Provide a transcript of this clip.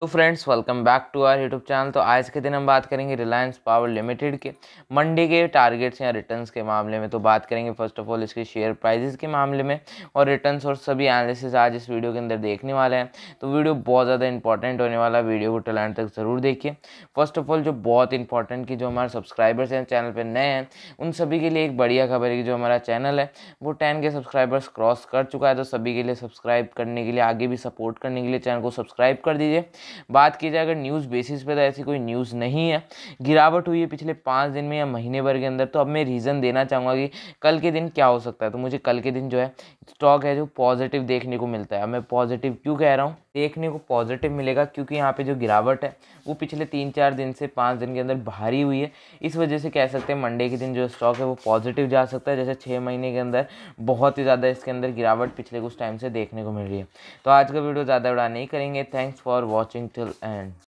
तो friends welcome back to our YouTube channel तो आज के दिन हम बात करेंगे रिलायंस पावर लिमिटेड के मंडे के टारगेट्स या रिटर्न्स के मामले में तो बात करेंगे फर्स्ट ऑफ ऑल इसके शेयर प्राइजेस के मामले में और रिटर्न्स और सभी एनालिसिस आज इस वीडियो के अंदर देखने वाले हैं तो वीडियो बहुत ज़्यादा इंपॉर्टेंट होने वाला वीडियो को टलाइन तक ज़रूर देखिए फर्स्ट ऑफ ऑल जो बहुत इंपॉर्टेंट की जो हमारे सब्सक्राइबर्स हैं चैनल पर नए हैं उन सभी के लिए एक बढ़िया खबर है कि जो हमारा चैनल है वो टेन के सब्सक्राइबर्स क्रॉस कर चुका है तो सभी के लिए सब्सक्राइब करने के लिए आगे भी सपोर्ट करने के लिए चैनल को सब्सक्राइब कर दीजिए बात की जाए अगर न्यूज़ बेसिस पे तो ऐसी कोई न्यूज़ नहीं है गिरावट हुई है पिछले पाँच दिन में या महीने भर के अंदर तो अब मैं रीज़न देना चाहूँगा कि कल के दिन क्या हो सकता है तो मुझे कल के दिन जो है स्टॉक है जो पॉजिटिव देखने को मिलता है अब मैं पॉजिटिव क्यों कह रहा हूँ देखने को पॉजिटिव मिलेगा क्योंकि यहाँ पे जो गिरावट है वो पिछले तीन चार दिन से पाँच दिन के अंदर भारी हुई है इस वजह से कह सकते हैं मंडे के दिन जो स्टॉक है वो पॉजिटिव जा सकता है जैसे छः महीने के अंदर बहुत ही ज़्यादा इसके अंदर गिरावट पिछले कुछ टाइम से देखने को मिल रही है तो आज का वीडियो ज़्यादा बड़ा नहीं करेंगे thanks for watching watching till end.